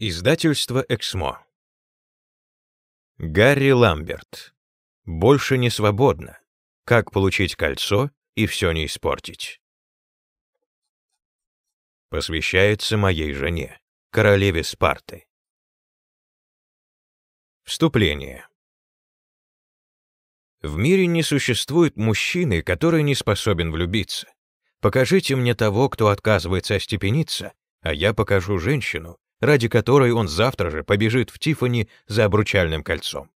Издательство «Эксмо». Гарри Ламберт. «Больше не свободно. Как получить кольцо и все не испортить». Посвящается моей жене, королеве Спарты. Вступление. В мире не существует мужчины, который не способен влюбиться. Покажите мне того, кто отказывается остепениться, а я покажу женщину, ради которой он завтра же побежит в Тифани за обручальным кольцом.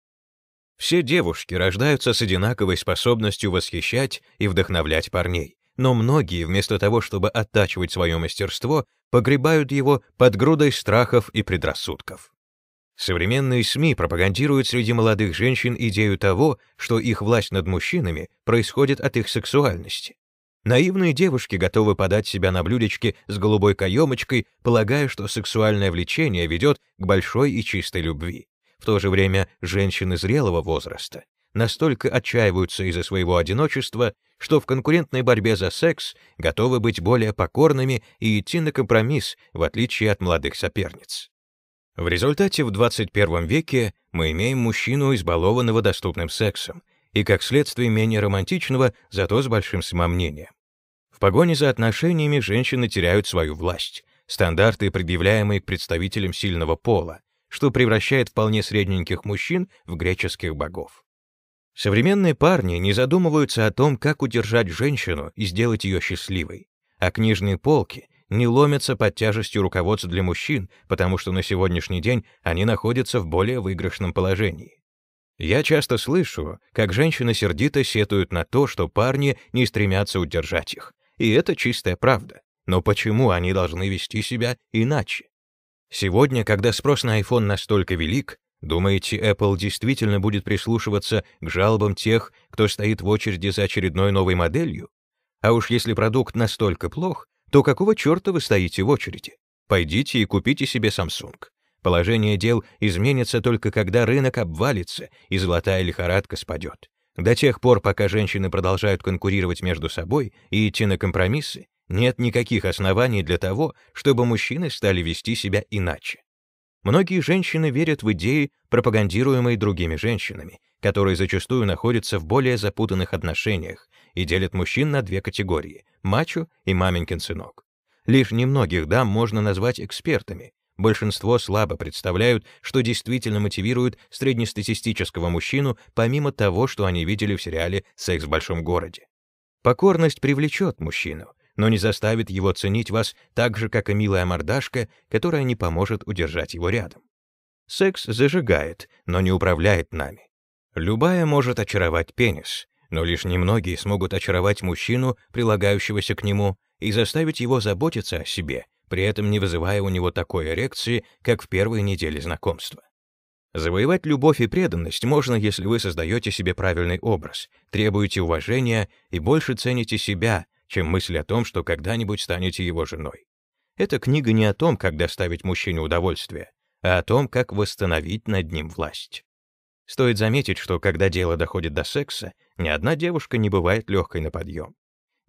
Все девушки рождаются с одинаковой способностью восхищать и вдохновлять парней, но многие, вместо того, чтобы оттачивать свое мастерство, погребают его под грудой страхов и предрассудков. Современные СМИ пропагандируют среди молодых женщин идею того, что их власть над мужчинами происходит от их сексуальности. Наивные девушки готовы подать себя на блюдечке с голубой каемочкой, полагая, что сексуальное влечение ведет к большой и чистой любви. В то же время женщины зрелого возраста настолько отчаиваются из-за своего одиночества, что в конкурентной борьбе за секс готовы быть более покорными и идти на компромисс, в отличие от молодых соперниц. В результате в 21 веке мы имеем мужчину, избалованного доступным сексом, и, как следствие, менее романтичного, зато с большим самомнением. В погоне за отношениями женщины теряют свою власть, стандарты, предъявляемые к представителям сильного пола, что превращает вполне средненьких мужчин в греческих богов. Современные парни не задумываются о том, как удержать женщину и сделать ее счастливой, а книжные полки не ломятся под тяжестью руководства для мужчин, потому что на сегодняшний день они находятся в более выигрышном положении. Я часто слышу, как женщины сердито сетуют на то, что парни не стремятся удержать их. И это чистая правда. Но почему они должны вести себя иначе? Сегодня, когда спрос на iPhone настолько велик, думаете, Apple действительно будет прислушиваться к жалобам тех, кто стоит в очереди за очередной новой моделью? А уж если продукт настолько плох, то какого черта вы стоите в очереди? Пойдите и купите себе Samsung. Положение дел изменится только когда рынок обвалится и золотая лихорадка спадет. До тех пор, пока женщины продолжают конкурировать между собой и идти на компромиссы, нет никаких оснований для того, чтобы мужчины стали вести себя иначе. Многие женщины верят в идеи, пропагандируемые другими женщинами, которые зачастую находятся в более запутанных отношениях и делят мужчин на две категории — мачо и маменькин сынок. Лишь немногих дам можно назвать экспертами, большинство слабо представляют, что действительно мотивирует среднестатистического мужчину, помимо того, что они видели в сериале «Секс в большом городе». Покорность привлечет мужчину, но не заставит его ценить вас так же, как и милая мордашка, которая не поможет удержать его рядом. Секс зажигает, но не управляет нами. Любая может очаровать пенис, но лишь немногие смогут очаровать мужчину, прилагающегося к нему, и заставить его заботиться о себе, при этом не вызывая у него такой эрекции, как в первые недели знакомства. Завоевать любовь и преданность можно, если вы создаете себе правильный образ, требуете уважения и больше цените себя, чем мысль о том, что когда-нибудь станете его женой. Эта книга не о том, как доставить мужчине удовольствие, а о том, как восстановить над ним власть. Стоит заметить, что когда дело доходит до секса, ни одна девушка не бывает легкой на подъем.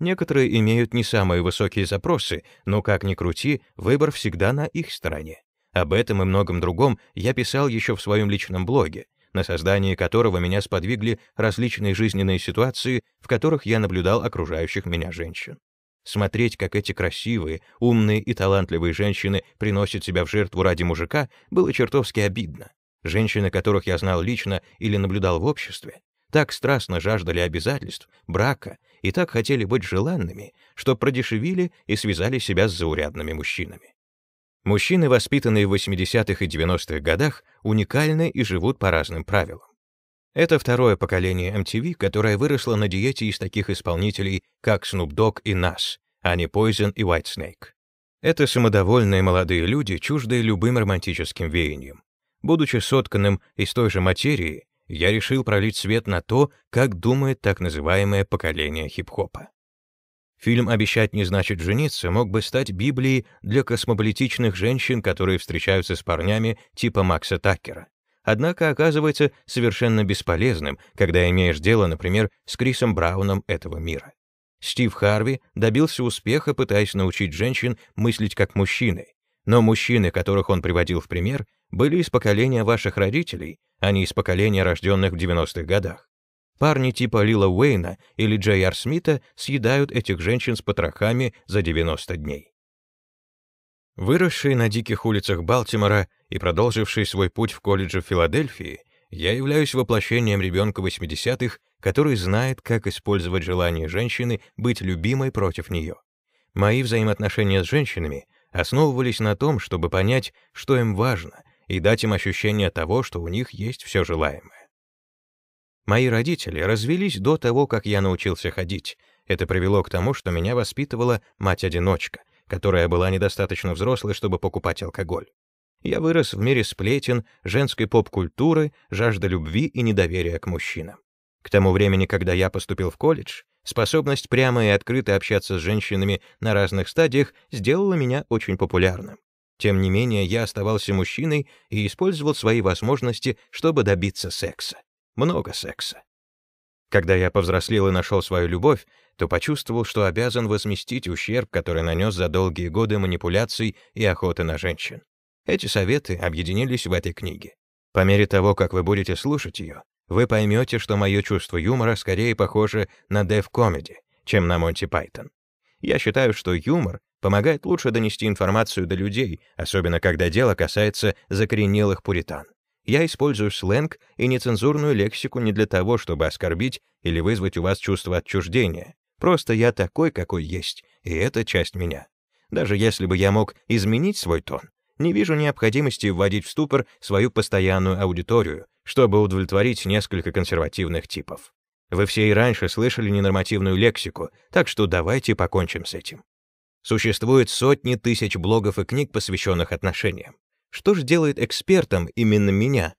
Некоторые имеют не самые высокие запросы, но, как ни крути, выбор всегда на их стороне. Об этом и многом другом я писал еще в своем личном блоге, на создание которого меня сподвигли различные жизненные ситуации, в которых я наблюдал окружающих меня женщин. Смотреть, как эти красивые, умные и талантливые женщины приносят себя в жертву ради мужика, было чертовски обидно. Женщины, которых я знал лично или наблюдал в обществе, так страстно жаждали обязательств, брака и так хотели быть желанными, что продешевили и связали себя с заурядными мужчинами. Мужчины, воспитанные в 80-х и 90-х годах, уникальны и живут по разным правилам. Это второе поколение MTV, которое выросло на диете из таких исполнителей, как Snoop Dogg и Nas, а не Poison и Whitesnake. Это самодовольные молодые люди, чуждые любым романтическим веяниям. Будучи сотканным из той же материи, я решил пролить свет на то, как думает так называемое поколение хип-хопа. Фильм «Обещать не значит жениться» мог бы стать Библией для космополитичных женщин, которые встречаются с парнями типа Макса Такера. Однако оказывается совершенно бесполезным, когда имеешь дело, например, с Крисом Брауном этого мира. Стив Харви добился успеха, пытаясь научить женщин мыслить как мужчины. Но мужчины, которых он приводил в пример, были из поколения ваших родителей, а не из поколения рожденных в 90-х годах. Парни типа Лила Уэйна или Джей Ар Смита съедают этих женщин с потрохами за 90 дней. Выросший на диких улицах Балтимора и продолживший свой путь в колледже в Филадельфии, я являюсь воплощением ребенка 80-х, который знает, как использовать желание женщины быть любимой против нее. Мои взаимоотношения с женщинами основывались на том, чтобы понять, что им важно, и дать им ощущение того, что у них есть все желаемое. Мои родители развелись до того, как я научился ходить. Это привело к тому, что меня воспитывала мать-одиночка, которая была недостаточно взрослой, чтобы покупать алкоголь. Я вырос в мире сплетен, женской поп-культуры, жажды любви и недоверия к мужчинам. К тому времени, когда я поступил в колледж, способность прямо и открыто общаться с женщинами на разных стадиях сделала меня очень популярным. Тем не менее, я оставался мужчиной и использовал свои возможности, чтобы добиться секса. Много секса. Когда я повзрослел и нашел свою любовь, то почувствовал, что обязан возместить ущерб, который нанес за долгие годы манипуляций и охоты на женщин. Эти советы объединились в этой книге. По мере того, как вы будете слушать ее, вы поймете, что мое чувство юмора скорее похоже на Дэв комеди чем на Монти Пайтон. Я считаю, что юмор помогает лучше донести информацию до людей, особенно когда дело касается закоренелых пуритан. Я использую сленг и нецензурную лексику не для того, чтобы оскорбить или вызвать у вас чувство отчуждения. Просто я такой, какой есть, и это часть меня. Даже если бы я мог изменить свой тон, не вижу необходимости вводить в ступор свою постоянную аудиторию, чтобы удовлетворить несколько консервативных типов. Вы все и раньше слышали ненормативную лексику, так что давайте покончим с этим. Существует сотни тысяч блогов и книг, посвященных отношениям. Что же делает экспертом именно меня?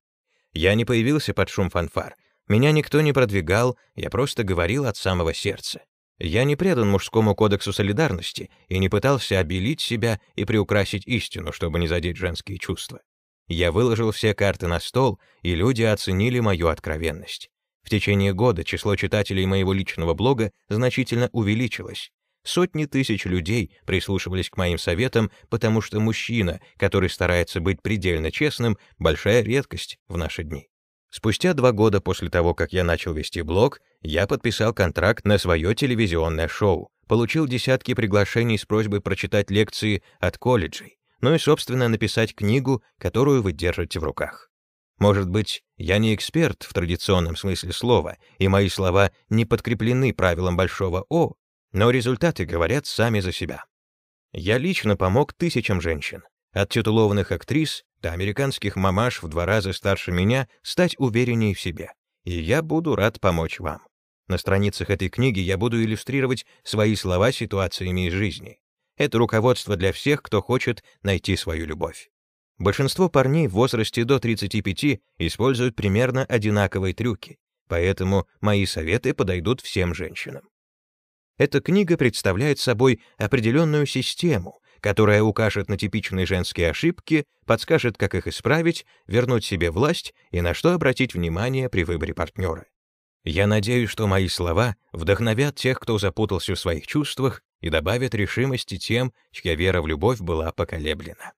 Я не появился под шум фанфар. Меня никто не продвигал, я просто говорил от самого сердца. Я не предан мужскому кодексу солидарности и не пытался обелить себя и приукрасить истину, чтобы не задеть женские чувства. Я выложил все карты на стол, и люди оценили мою откровенность. В течение года число читателей моего личного блога значительно увеличилось. Сотни тысяч людей прислушивались к моим советам, потому что мужчина, который старается быть предельно честным, большая редкость в наши дни. Спустя два года после того, как я начал вести блог, я подписал контракт на свое телевизионное шоу, получил десятки приглашений с просьбой прочитать лекции от колледжей, ну и, собственно, написать книгу, которую вы держите в руках. Может быть, я не эксперт в традиционном смысле слова, и мои слова не подкреплены правилом большого «О», но результаты говорят сами за себя. Я лично помог тысячам женщин, от титулованных актрис до американских мамаш в два раза старше меня, стать увереннее в себе. И я буду рад помочь вам. На страницах этой книги я буду иллюстрировать свои слова ситуациями из жизни. Это руководство для всех, кто хочет найти свою любовь. Большинство парней в возрасте до 35 используют примерно одинаковые трюки, поэтому мои советы подойдут всем женщинам. Эта книга представляет собой определенную систему, которая укажет на типичные женские ошибки, подскажет, как их исправить, вернуть себе власть и на что обратить внимание при выборе партнера. Я надеюсь, что мои слова вдохновят тех, кто запутался в своих чувствах, и добавят решимости тем, чья вера в любовь была поколеблена.